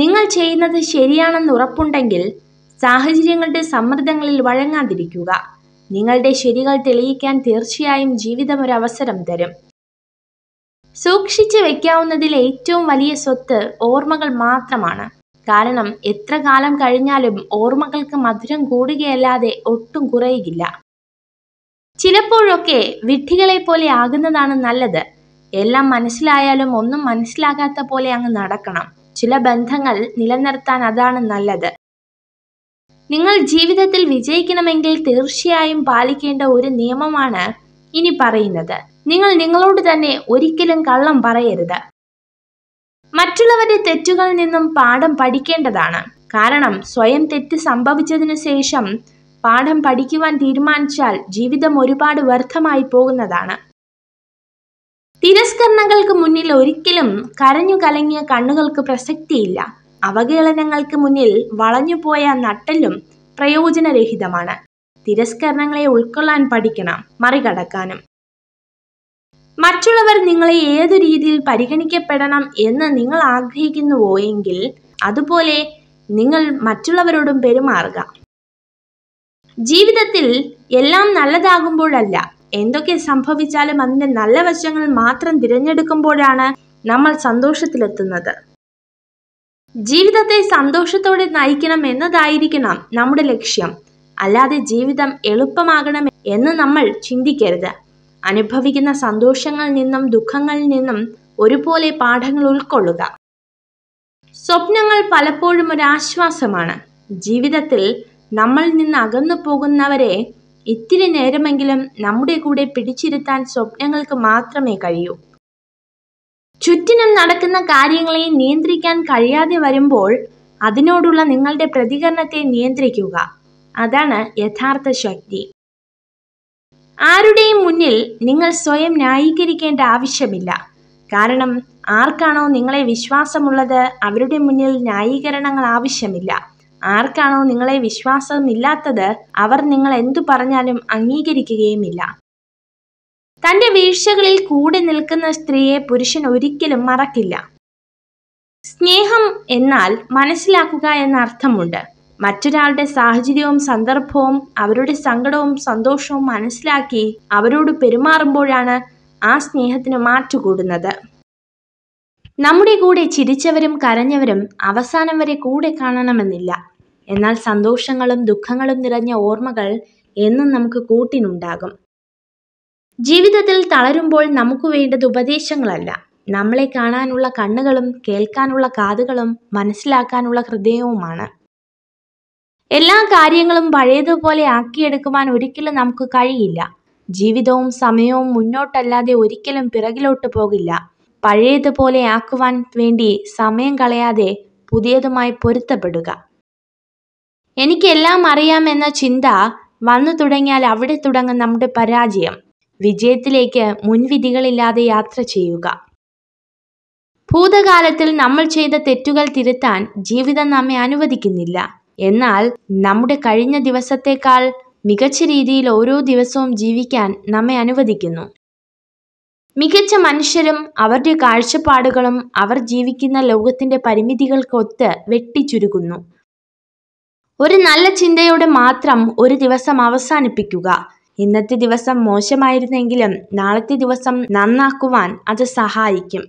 നിങ്ങൾ ചെയ്യുന്നത് ശരിയാണെന്ന് ഉറപ്പുണ്ടെങ്കിൽ സാഹചര്യങ്ങളുടെ സമ്മർദ്ദങ്ങളിൽ വഴങ്ങാതിരിക്കുക നിങ്ങളുടെ ശരികൾ തെളിയിക്കാൻ തീർച്ചയായും ജീവിതം ഒരു അവസരം തരും സൂക്ഷിച്ചു വെക്കാവുന്നതിൽ ഏറ്റവും വലിയ സ്വത്ത് ഓർമ്മകൾ മാത്രമാണ് കാരണം എത്ര കാലം കഴിഞ്ഞാലും ഓർമ്മകൾക്ക് മധുരം കൂടുകയല്ലാതെ ഒട്ടും കുറയുകില്ല ചിലപ്പോഴൊക്കെ വിഡ്ഢികളെ പോലെ ആകുന്നതാണ് നല്ലത് എല്ലാം മനസ്സിലായാലും ഒന്നും മനസ്സിലാകാത്ത പോലെ അങ്ങ് നടക്കണം ചില ബന്ധങ്ങൾ നിലനിർത്താൻ അതാണ് നല്ലത് നിങ്ങൾ ജീവിതത്തിൽ വിജയിക്കണമെങ്കിൽ തീർച്ചയായും പാലിക്കേണ്ട ഒരു നിയമമാണ് ഇനി പറയുന്നത് നിങ്ങൾ നിങ്ങളോട് തന്നെ ഒരിക്കലും കള്ളം പറയരുത് മറ്റുള്ളവരുടെ തെറ്റുകളിൽ നിന്നും പാഠം പഠിക്കേണ്ടതാണ് കാരണം സ്വയം തെറ്റ് സംഭവിച്ചതിനു ശേഷം പാഠം പഠിക്കുവാൻ തീരുമാനിച്ചാൽ ജീവിതം ഒരുപാട് വ്യർത്ഥമായി പോകുന്നതാണ് തിരസ്കരണങ്ങൾക്ക് മുന്നിൽ ഒരിക്കലും കരഞ്ഞു കലങ്ങിയ കണ്ണുകൾക്ക് പ്രസക്തിയില്ല അവഹേളനങ്ങൾക്ക് മുന്നിൽ വളഞ്ഞുപോയ നട്ടലും പ്രയോജനരഹിതമാണ് തിരസ്കരണങ്ങളെ ഉൾക്കൊള്ളാൻ പഠിക്കണം മറികടക്കാനും മറ്റുള്ളവർ നിങ്ങളെ ഏതു രീതിയിൽ പരിഗണിക്കപ്പെടണം എന്ന് നിങ്ങൾ ആഗ്രഹിക്കുന്നുവോ എങ്കിൽ അതുപോലെ നിങ്ങൾ മറ്റുള്ളവരോടും പെരുമാറുക ജീവിതത്തിൽ എല്ലാം നല്ലതാകുമ്പോഴല്ല എന്തൊക്കെ സംഭവിച്ചാലും അതിൻ്റെ നല്ല വശങ്ങൾ മാത്രം തിരഞ്ഞെടുക്കുമ്പോഴാണ് നമ്മൾ സന്തോഷത്തിലെത്തുന്നത് ജീവിതത്തെ സന്തോഷത്തോടെ നയിക്കണം എന്നതായിരിക്കണം നമ്മുടെ ലക്ഷ്യം അല്ലാതെ ജീവിതം എളുപ്പമാകണം എന്ന് നമ്മൾ ചിന്തിക്കരുത് അനുഭവിക്കുന്ന സന്തോഷങ്ങളിൽ നിന്നും ദുഃഖങ്ങളിൽ നിന്നും ഒരുപോലെ പാഠങ്ങൾ ഉൾക്കൊള്ളുക സ്വപ്നങ്ങൾ പലപ്പോഴും ഒരു ആശ്വാസമാണ് ജീവിതത്തിൽ നമ്മൾ നിന്ന് അകന്നു പോകുന്നവരെ ഇത്തിരി നേരമെങ്കിലും നമ്മുടെ കൂടെ പിടിച്ചിരുത്താൻ സ്വപ്നങ്ങൾക്ക് മാത്രമേ കഴിയൂ ചുറ്റിനും നടക്കുന്ന കാര്യങ്ങളെ നിയന്ത്രിക്കാൻ കഴിയാതെ വരുമ്പോൾ അതിനോടുള്ള നിങ്ങളുടെ പ്രതികരണത്തെ നിയന്ത്രിക്കുക അതാണ് യഥാർത്ഥ ശക്തി ആരുടെയും മുന്നിൽ നിങ്ങൾ സ്വയം ന്യായീകരിക്കേണ്ട ആവശ്യമില്ല കാരണം ആർക്കാണോ നിങ്ങളെ വിശ്വാസമുള്ളത് അവരുടെ മുന്നിൽ ന്യായീകരണങ്ങൾ ആവശ്യമില്ല ആർക്കാണോ നിങ്ങളെ ഇല്ലാത്തത് അവർ നിങ്ങൾ എന്തു പറഞ്ഞാലും അംഗീകരിക്കുകയുമില്ല തന്റെ വീഴ്ചകളിൽ കൂടെ നിൽക്കുന്ന സ്ത്രീയെ പുരുഷൻ ഒരിക്കലും മറക്കില്ല സ്നേഹം എന്നാൽ മനസ്സിലാക്കുക എന്ന അർത്ഥമുണ്ട് മറ്റൊരാളുടെ സാഹചര്യവും സന്ദർഭവും അവരുടെ സങ്കടവും സന്തോഷവും മനസ്സിലാക്കി അവരോട് പെരുമാറുമ്പോഴാണ് ആ സ്നേഹത്തിന് മാറ്റുകൂടുന്നത് നമ്മുടെ കൂടെ ചിരിച്ചവരും കരഞ്ഞവരും അവസാനം വരെ കൂടെ കാണണമെന്നില്ല എന്നാൽ സന്തോഷങ്ങളും ദുഃഖങ്ങളും നിറഞ്ഞ ഓർമ്മകൾ എന്നും നമുക്ക് കൂട്ടിനുണ്ടാകും ജീവിതത്തിൽ തളരുമ്പോൾ നമുക്ക് വേണ്ടത് ഉപദേശങ്ങളല്ല നമ്മളെ കാണാനുള്ള കണ്ണുകളും കേൾക്കാനുള്ള കാതുകളും മനസ്സിലാക്കാനുള്ള ഹൃദയവുമാണ് എല്ലാ കാര്യങ്ങളും പഴയതുപോലെ ആക്കിയെടുക്കുവാൻ ഒരിക്കലും നമുക്ക് കഴിയില്ല ജീവിതവും സമയവും മുന്നോട്ടല്ലാതെ ഒരിക്കലും പിറകിലോട്ട് പോകില്ല പഴയതുപോലെ ആക്കുവാൻ വേണ്ടി സമയം കളയാതെ പുതിയതുമായി പൊരുത്തപ്പെടുക. എനിക്ക് എല്ലാം ചിന്ത വന്നു തുടങ്ങിയാൽ അവിടെ തുടങ്ങും നമ്മുടെ പരാജയം. വിജയത്തിലേക്ക് മുൻവിധികളില്ലാതെ യാത്ര ചെയ്യുക. ഭൂതകാലത്തിൽ നമ്മൾ ചെയ്ത തെറ്റുകൾ തിരുത്താൻ ജീവിതം നമ്മെ അനുവദിക്കുന്നില്ല. എന്നാൽ നമ്മുടെ കഴിഞ്ഞ ദിവസത്തേക്കാൾ മികച്ച രീതിയിൽ ഓരോ ദിവസവും ജീവിക്കാൻ നമ്മെ അനുവദിക്കുന്നു. മികച്ച മനുഷ്യരും അവരുടെ കാഴ്ചപ്പാടുകളും അവർ ജീവിക്കുന്ന ലോകത്തിന്റെ പരിമിതികൾക്കൊത്ത് വെട്ടിച്ചുരുക്കുന്നു ഒരു നല്ല ചിന്തയോടെ മാത്രം ഒരു ദിവസം അവസാനിപ്പിക്കുക ഇന്നത്തെ ദിവസം മോശമായിരുന്നെങ്കിലും നാളത്തെ ദിവസം നന്നാക്കുവാൻ അത് സഹായിക്കും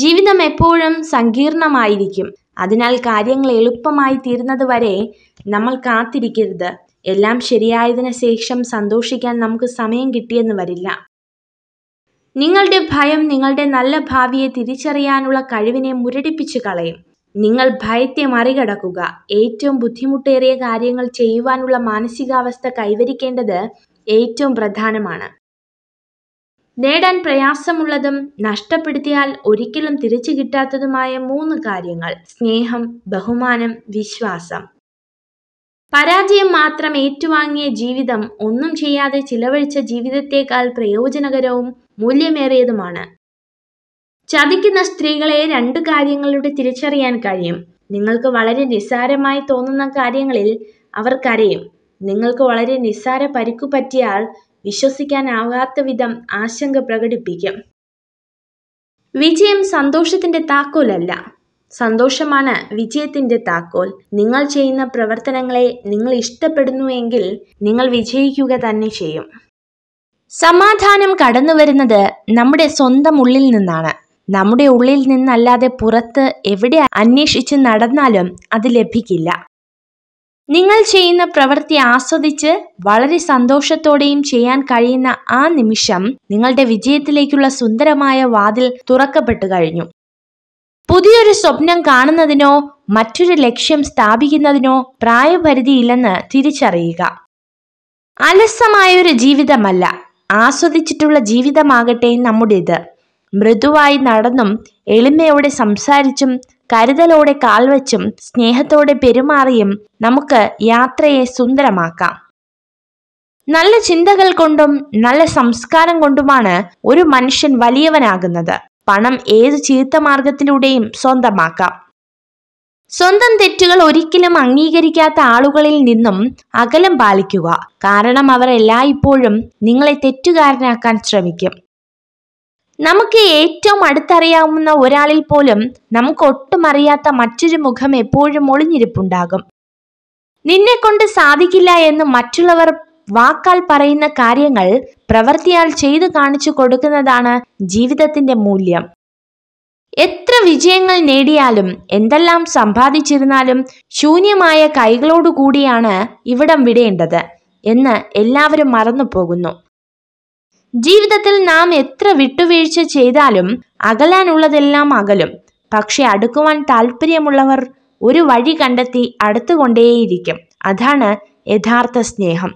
ജീവിതം എപ്പോഴും സങ്കീർണമായിരിക്കും അതിനാൽ കാര്യങ്ങൾ എളുപ്പമായി തീരുന്നത് വരെ നമ്മൾ കാത്തിരിക്കരുത് എല്ലാം ശരിയായതിനു ശേഷം സന്തോഷിക്കാൻ നമുക്ക് സമയം കിട്ടിയെന്ന് വരില്ല നിങ്ങളുടെ ഭയം നിങ്ങളുടെ നല്ല ഭാവിയെ തിരിച്ചറിയാനുള്ള കഴിവിനെ മുരടിപ്പിച്ചു കളയും നിങ്ങൾ ഭയത്തെ മറികടക്കുക ഏറ്റവും ബുദ്ധിമുട്ടേറിയ കാര്യങ്ങൾ ചെയ്യുവാനുള്ള മാനസികാവസ്ഥ കൈവരിക്കേണ്ടത് ഏറ്റവും പ്രധാനമാണ് നേടാൻ പ്രയാസമുള്ളതും നഷ്ടപ്പെടുത്തിയാൽ ഒരിക്കലും തിരിച്ചു കിട്ടാത്തതുമായ മൂന്ന് കാര്യങ്ങൾ സ്നേഹം ബഹുമാനം വിശ്വാസം പരാജയം മാത്രം ഏറ്റുവാങ്ങിയ ജീവിതം ഒന്നും ചെയ്യാതെ ചിലവഴിച്ച ജീവിതത്തേക്കാൾ പ്രയോജനകരവും മൂല്യമേറിയതുമാണ് ചതിക്കുന്ന സ്ത്രീകളെ രണ്ടു കാര്യങ്ങളിലൂടെ തിരിച്ചറിയാൻ കഴിയും നിങ്ങൾക്ക് വളരെ നിസ്സാരമായി തോന്നുന്ന കാര്യങ്ങളിൽ അവർ കരയും നിങ്ങൾക്ക് വളരെ നിസ്സാര പരിക്കു പറ്റിയാൽ വിശ്വസിക്കാനാകാത്ത വിധം ആശങ്ക പ്രകടിപ്പിക്കും വിജയം സന്തോഷത്തിന്റെ താക്കോലല്ല സന്തോഷമാണ് വിജയത്തിന്റെ താക്കോൽ നിങ്ങൾ ചെയ്യുന്ന പ്രവർത്തനങ്ങളെ നിങ്ങൾ ഇഷ്ടപ്പെടുന്നുവെങ്കിൽ നിങ്ങൾ വിജയിക്കുക തന്നെ ചെയ്യും സമാധാനം കടന്നു വരുന്നത് നമ്മുടെ സ്വന്തം ഉള്ളിൽ നിന്നാണ് നമ്മുടെ ഉള്ളിൽ നിന്നല്ലാതെ പുറത്ത് എവിടെ അന്വേഷിച്ച് നടന്നാലും അത് ലഭിക്കില്ല നിങ്ങൾ ചെയ്യുന്ന പ്രവൃത്തി ആസ്വദിച്ച് വളരെ സന്തോഷത്തോടെയും ചെയ്യാൻ കഴിയുന്ന ആ നിമിഷം നിങ്ങളുടെ വിജയത്തിലേക്കുള്ള സുന്ദരമായ വാതിൽ തുറക്കപ്പെട്ടു കഴിഞ്ഞു പുതിയൊരു സ്വപ്നം കാണുന്നതിനോ മറ്റൊരു ലക്ഷ്യം സ്ഥാപിക്കുന്നതിനോ പ്രായപരിധിയില്ലെന്ന് തിരിച്ചറിയുക അലസമായൊരു ജീവിതമല്ല ആസ്വദിച്ചിട്ടുള്ള ജീവിതമാകട്ടെ നമ്മുടേത് മൃദുവായി നടന്നും എളിമയോടെ സംസാരിച്ചും കരുതലോടെ കാൽവച്ചും സ്നേഹത്തോടെ പെരുമാറിയും നമുക്ക് യാത്രയെ സുന്ദരമാക്കാം നല്ല ചിന്തകൾ കൊണ്ടും നല്ല സംസ്കാരം കൊണ്ടുമാണ് ഒരു മനുഷ്യൻ വലിയവനാകുന്നത് പണം ഏത് ചീത്ത മാർഗത്തിലൂടെയും സ്വന്തമാക്കാം സ്വന്തം തെറ്റുകൾ ഒരിക്കലും അംഗീകരിക്കാത്ത ആളുകളിൽ നിന്നും അകലം പാലിക്കുക കാരണം അവർ എല്ലായ്പ്പോഴും നിങ്ങളെ തെറ്റുകാരനാക്കാൻ ശ്രമിക്കും നമുക്ക് ഏറ്റവും അടുത്തറിയാവുന്ന ഒരാളിൽ പോലും നമുക്ക് ഒട്ടും അറിയാത്ത മറ്റൊരു മുഖം എപ്പോഴും ഒളിഞ്ഞിരിപ്പുണ്ടാകും നിന്നെ കൊണ്ട് സാധിക്കില്ല എന്ന് മറ്റുള്ളവർ വാക്കാൽ പറയുന്ന കാര്യങ്ങൾ പ്രവൃത്തിയാൽ ചെയ്തു കാണിച്ചു കൊടുക്കുന്നതാണ് ജീവിതത്തിന്റെ മൂല്യം എത്ര വിജയങ്ങൾ നേടിയാലും എന്തെല്ലാം സമ്പാദിച്ചിരുന്നാലും ശൂന്യമായ കൈകളോടുകൂടിയാണ് ഇവിടം വിടേണ്ടത് എന്ന് എല്ലാവരും മറന്നു പോകുന്നു ജീവിതത്തിൽ നാം എത്ര വിട്ടുവീഴ്ച ചെയ്താലും അകലാനുള്ളതെല്ലാം അകലും പക്ഷെ അടുക്കുവാൻ താല്പര്യമുള്ളവർ ഒരു വഴി കണ്ടെത്തി അടുത്തുകൊണ്ടേയിരിക്കും അതാണ് യഥാർത്ഥ സ്നേഹം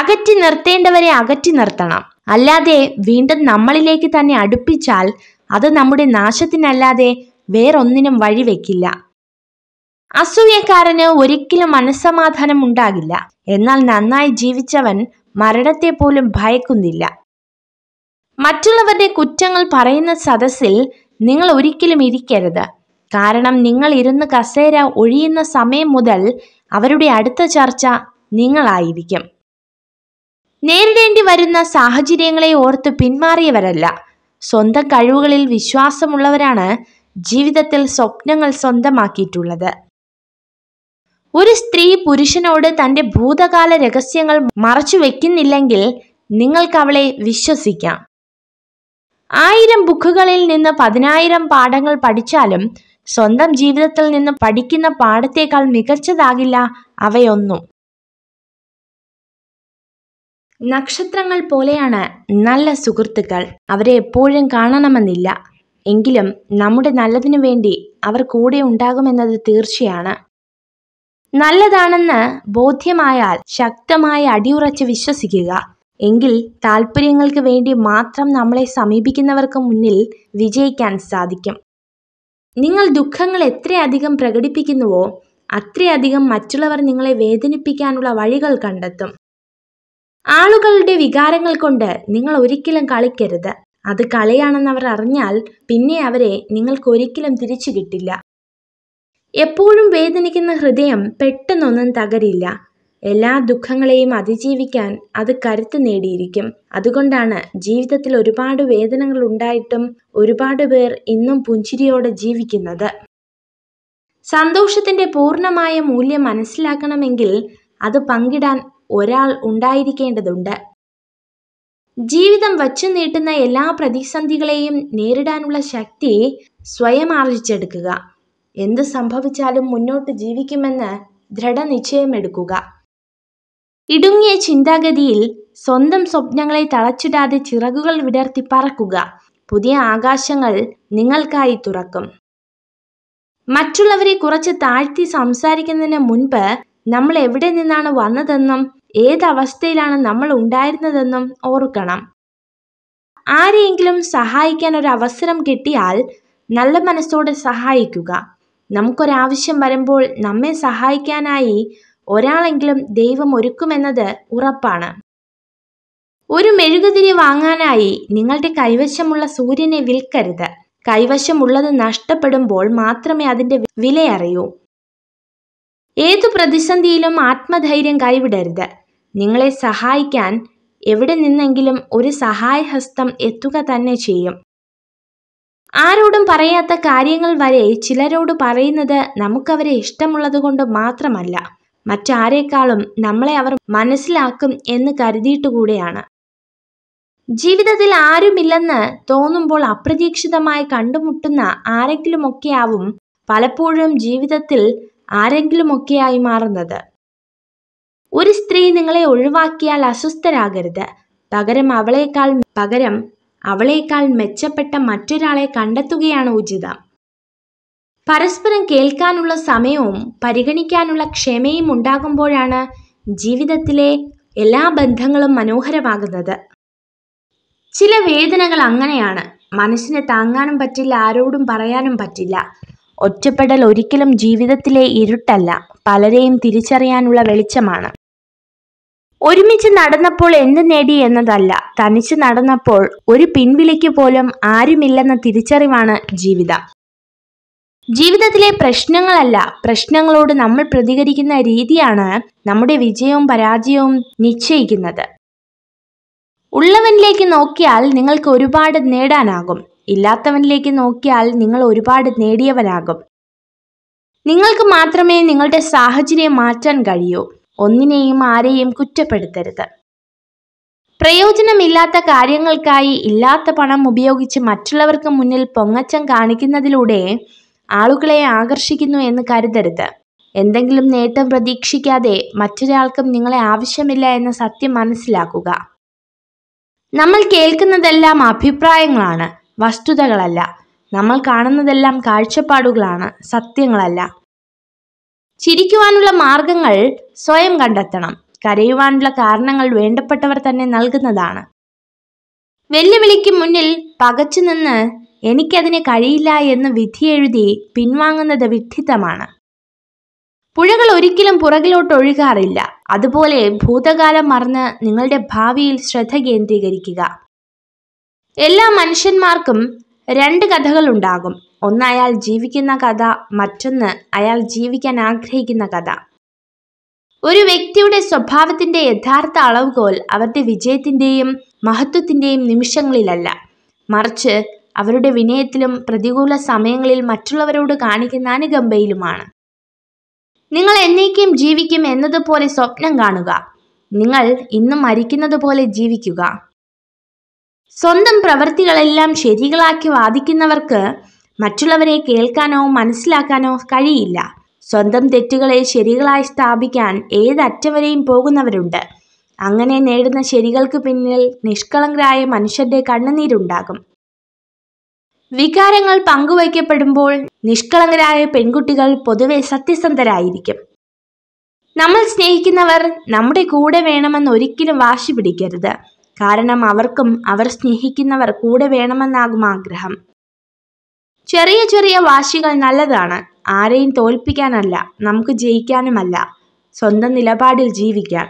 അകറ്റി നിർത്തേണ്ടവരെ അകറ്റി നിർത്തണം അല്ലാതെ വീണ്ടും നമ്മളിലേക്ക് തന്നെ അടുപ്പിച്ചാൽ അത് നമ്മുടെ നാശത്തിനല്ലാതെ വേറൊന്നിനും വഴിവെക്കില്ല അസൂയക്കാരന് ഒരിക്കലും മനസ്സമാധാനം ഉണ്ടാകില്ല എന്നാൽ നന്നായി ജീവിച്ചവൻ മരണത്തെ പോലും ഭയക്കുന്നില്ല മറ്റുള്ളവരുടെ കുറ്റങ്ങൾ പറയുന്ന സദസ്സിൽ നിങ്ങൾ ഒരിക്കലും ഇരിക്കരുത് കാരണം നിങ്ങൾ ഇരുന്ന് കസേര ഒഴിയുന്ന സമയം മുതൽ അവരുടെ അടുത്ത ചർച്ച നിങ്ങളായിരിക്കും നേരിടേണ്ടി വരുന്ന സാഹചര്യങ്ങളെ ഓർത്ത് പിന്മാറിയവരല്ല സ്വന്തം കഴിവുകളിൽ വിശ്വാസമുള്ളവരാണ് ജീവിതത്തിൽ സ്വപ്നങ്ങൾ സ്വന്തമാക്കിയിട്ടുള്ളത് ഒരു സ്ത്രീ പുരുഷനോട് തന്റെ ഭൂതകാല രഹസ്യങ്ങൾ മറച്ചു വെക്കുന്നില്ലെങ്കിൽ നിങ്ങൾക്ക് അവളെ വിശ്വസിക്കാം ആയിരം ബുക്കുകളിൽ നിന്ന് പതിനായിരം പാഠങ്ങൾ പഠിച്ചാലും സ്വന്തം ജീവിതത്തിൽ നിന്ന് പഠിക്കുന്ന പാഠത്തേക്കാൾ മികച്ചതാകില്ല അവയൊന്നും നക്ഷത്രങ്ങൾ പോലെയാണ് നല്ല സുഹൃത്തുക്കൾ അവരെ എപ്പോഴും കാണണമെന്നില്ല എങ്കിലും നമ്മുടെ നല്ലതിനു വേണ്ടി അവർ കൂടെ ഉണ്ടാകുമെന്നത് തീർച്ചയാണ് നല്ലതാണെന്ന് ബോധ്യമായാൽ ശക്തമായി അടിയുറച്ച് വിശ്വസിക്കുക എങ്കിൽ താല്പര്യങ്ങൾക്ക് വേണ്ടി മാത്രം നമ്മളെ സമീപിക്കുന്നവർക്ക് മുന്നിൽ വിജയിക്കാൻ സാധിക്കും നിങ്ങൾ ദുഃഖങ്ങൾ എത്രയധികം പ്രകടിപ്പിക്കുന്നുവോ അത്രയധികം മറ്റുള്ളവർ നിങ്ങളെ വേദനിപ്പിക്കാനുള്ള വഴികൾ കണ്ടെത്തും ആളുകളുടെ വികാരങ്ങൾ കൊണ്ട് നിങ്ങൾ ഒരിക്കലും കളിക്കരുത് അത് കളിയാണെന്ന് അവർ അറിഞ്ഞാൽ പിന്നെ അവരെ നിങ്ങൾക്ക് ഒരിക്കലും തിരിച്ചു കിട്ടില്ല എപ്പോഴും വേദനിക്കുന്ന ഹൃദയം പെട്ടെന്നൊന്നും തകരില്ല എല്ലാ ദുഃഖങ്ങളെയും അതിജീവിക്കാൻ അത് കരുത്ത് നേടിയിരിക്കും അതുകൊണ്ടാണ് ജീവിതത്തിൽ ഒരുപാട് വേദനകൾ ഉണ്ടായിട്ടും ഒരുപാട് പേർ ഇന്നും പുഞ്ചിരിയോടെ ജീവിക്കുന്നത് സന്തോഷത്തിന്റെ പൂർണ്ണമായ മൂല്യം മനസ്സിലാക്കണമെങ്കിൽ അത് പങ്കിടാൻ ഒരാൾ ഉണ്ടായിരിക്കേണ്ടതുണ്ട് ജീവിതം വച്ചു നീട്ടുന്ന എല്ലാ പ്രതിസന്ധികളെയും നേരിടാനുള്ള ശക്തി സ്വയം ആർജിച്ചെടുക്കുക എന്ത് സംഭവിച്ചാലും മുന്നോട്ട് ജീവിക്കുമെന്ന് ദൃഢനിശ്ചയമെടുക്കുക ഇടുങ്ങിയ ചിന്താഗതിയിൽ സ്വന്തം സ്വപ്നങ്ങളെ തളച്ചിടാതെ ചിറകുകൾ വിടർത്തി പറക്കുക പുതിയ ആകാശങ്ങൾ നിങ്ങൾക്കായി തുറക്കും മറ്റുള്ളവരെ കുറച്ച് താഴ്ത്തി സംസാരിക്കുന്നതിന് മുൻപ് നമ്മൾ എവിടെ നിന്നാണ് വന്നതെന്നും ഏതവസ്ഥയിലാണ് നമ്മൾ ഉണ്ടായിരുന്നതെന്നും ഓർക്കണം ആരെയെങ്കിലും സഹായിക്കാൻ ഒരു അവസരം കിട്ടിയാൽ നല്ല മനസ്സോടെ സഹായിക്കുക നമുക്കൊരാവശ്യം വരുമ്പോൾ നമ്മെ സഹായിക്കാനായി ഒരാളെങ്കിലും ദൈവം ഒരുക്കുമെന്നത് ഉറപ്പാണ് ഒരു മെഴുകുതിരി വാങ്ങാനായി നിങ്ങളുടെ കൈവശമുള്ള സൂര്യനെ വിൽക്കരുത് കൈവശമുള്ളത് നഷ്ടപ്പെടുമ്പോൾ മാത്രമേ അതിൻ്റെ വിലയറിയൂ ഏതു പ്രതിസന്ധിയിലും ആത്മധൈര്യം കൈവിടരുത് നിങ്ങളെ സഹായിക്കാൻ എവിടെ നിന്നെങ്കിലും ഒരു സഹായഹസ്തം എത്തുക തന്നെ ചെയ്യും ആരോടും പറയാത്ത കാര്യങ്ങൾ വരെ ചിലരോട് പറയുന്നത് നമുക്കവരെ ഇഷ്ടമുള്ളത് കൊണ്ട് മാത്രമല്ല മറ്റാരേക്കാളും നമ്മളെ അവർ മനസ്സിലാക്കും എന്ന് കരുതിയിട്ട് കൂടെയാണ് ജീവിതത്തിൽ ആരുമില്ലെന്ന് തോന്നുമ്പോൾ അപ്രതീക്ഷിതമായി കണ്ടുമുട്ടുന്ന ആരെങ്കിലുമൊക്കെയാവും പലപ്പോഴും ജീവിതത്തിൽ ആരെങ്കിലുമൊക്കെയായി മാറുന്നത് ഒരു സ്ത്രീ നിങ്ങളെ ഒഴിവാക്കിയാൽ അസ്വസ്ഥരാകരുത് പകരം അവളേക്കാൾ പകരം അവളേക്കാൾ മെച്ചപ്പെട്ട മറ്റൊരാളെ കണ്ടെത്തുകയാണ് ഉചിതം പരസ്പരം കേൾക്കാനുള്ള സമയവും പരിഗണിക്കാനുള്ള ക്ഷമയും ഉണ്ടാകുമ്പോഴാണ് ജീവിതത്തിലെ എല്ലാ ബന്ധങ്ങളും മനോഹരമാകുന്നത് ചില വേദനകൾ അങ്ങനെയാണ് മനസ്സിന് താങ്ങാനും പറ്റില്ല ആരോടും പറയാനും പറ്റില്ല ഒറ്റപ്പെടൽ ഒരിക്കലും ജീവിതത്തിലെ ഇരുട്ടല്ല പലരെയും തിരിച്ചറിയാനുള്ള വെളിച്ചമാണ് ഒരുമിച്ച് നടന്നപ്പോൾ എന്ത് നേടി എന്നതല്ല തനിച്ച് നടന്നപ്പോൾ ഒരു പിൻവിലയ്ക്ക് പോലും ആരുമില്ലെന്ന തിരിച്ചറിവാണ് ജീവിതം ജീവിതത്തിലെ പ്രശ്നങ്ങളല്ല പ്രശ്നങ്ങളോട് നമ്മൾ പ്രതികരിക്കുന്ന രീതിയാണ് നമ്മുടെ വിജയവും പരാജയവും നിശ്ചയിക്കുന്നത് ഉള്ളവനിലേക്ക് നോക്കിയാൽ നിങ്ങൾക്ക് ഒരുപാട് നേടാനാകും ഇല്ലാത്തവനിലേക്ക് നോക്കിയാൽ നിങ്ങൾ ഒരുപാട് നേടിയവനാകും നിങ്ങൾക്ക് മാത്രമേ നിങ്ങളുടെ സാഹചര്യം മാറ്റാൻ കഴിയൂ ഒന്നിനെയും ആരെയും കുറ്റപ്പെടുത്തരുത് പ്രയോജനമില്ലാത്ത കാര്യങ്ങൾക്കായി ഇല്ലാത്ത പണം ഉപയോഗിച്ച് മറ്റുള്ളവർക്ക് മുന്നിൽ പൊങ്ങച്ചം കാണിക്കുന്നതിലൂടെ ആളുകളെ ആകർഷിക്കുന്നു എന്ന് കരുതരുത് എന്തെങ്കിലും നേട്ടം പ്രതീക്ഷിക്കാതെ മറ്റൊരാൾക്കും നിങ്ങളെ ആവശ്യമില്ല എന്ന സത്യം മനസ്സിലാക്കുക നമ്മൾ കേൾക്കുന്നതെല്ലാം അഭിപ്രായങ്ങളാണ് വസ്തുതകളല്ല നമ്മൾ കാണുന്നതെല്ലാം കാഴ്ചപ്പാടുകളാണ് സത്യങ്ങളല്ല ചിരിക്കുവാനുള്ള മാർഗങ്ങൾ സ്വയം കണ്ടെത്തണം കരയുവാനുള്ള കാരണങ്ങൾ വേണ്ടപ്പെട്ടവർ തന്നെ നൽകുന്നതാണ് വെല്ലുവിളിക്ക് മുന്നിൽ പകച്ചു നിന്ന് എനിക്കതിന് കഴിയില്ല എന്ന് വിധിയെഴുതി പിൻവാങ്ങുന്നത് വിഡ്ഢിത്തമാണ് പുഴകൾ ഒരിക്കലും പുറകിലോട്ട് ഒഴുകാറില്ല അതുപോലെ ഭൂതകാലം മറന്ന് നിങ്ങളുടെ ഭാവിയിൽ ശ്രദ്ധ കേന്ദ്രീകരിക്കുക എല്ലാ മനുഷ്യന്മാർക്കും രണ്ട് കഥകളുണ്ടാകും ഒന്ന് അയാൾ ജീവിക്കുന്ന കഥ മറ്റൊന്ന് അയാൾ ജീവിക്കാൻ ആഗ്രഹിക്കുന്ന കഥ ഒരു വ്യക്തിയുടെ സ്വഭാവത്തിന്റെ യഥാർത്ഥ അളവുകോൽ അവരുടെ വിജയത്തിന്റെയും മഹത്വത്തിന്റെയും നിമിഷങ്ങളിലല്ല മറിച്ച് അവരുടെ വിനയത്തിലും പ്രതികൂല സമയങ്ങളിൽ മറ്റുള്ളവരോട് കാണിക്കുന്ന അനുകമ്പയിലുമാണ് നിങ്ങൾ എന്നേക്കും ജീവിക്കും എന്നതുപോലെ സ്വപ്നം കാണുക നിങ്ങൾ ഇന്ന് മരിക്കുന്നത് പോലെ ജീവിക്കുക സ്വന്തം പ്രവൃത്തികളെല്ലാം ശരികളാക്കി വാദിക്കുന്നവർക്ക് മറ്റുള്ളവരെ കേൾക്കാനോ മനസ്സിലാക്കാനോ കഴിയില്ല സ്വന്തം തെറ്റുകളെ ശരികളായി സ്ഥാപിക്കാൻ ഏതറ്റവരെയും പോകുന്നവരുണ്ട് അങ്ങനെ നേടുന്ന ശരികൾക്ക് പിന്നിൽ നിഷ്കളങ്കരായ മനുഷ്യന്റെ കണ്ണുനീരുണ്ടാകും വികാരങ്ങൾ പങ്കുവയ്ക്കപ്പെടുമ്പോൾ നിഷ്കളങ്കരായ പെൺകുട്ടികൾ പൊതുവെ സത്യസന്ധരായിരിക്കും നമ്മൾ സ്നേഹിക്കുന്നവർ നമ്മുടെ കൂടെ വേണമെന്ന് ഒരിക്കലും വാശി പിടിക്കരുത് കാരണം അവർക്കും അവർ സ്നേഹിക്കുന്നവർ കൂടെ വേണമെന്നാകും ആഗ്രഹം ചെറിയ ചെറിയ വാശികൾ നല്ലതാണ് ആരെയും തോൽപ്പിക്കാനല്ല നമുക്ക് ജയിക്കാനുമല്ല സ്വന്തം നിലപാടിൽ ജീവിക്കാൻ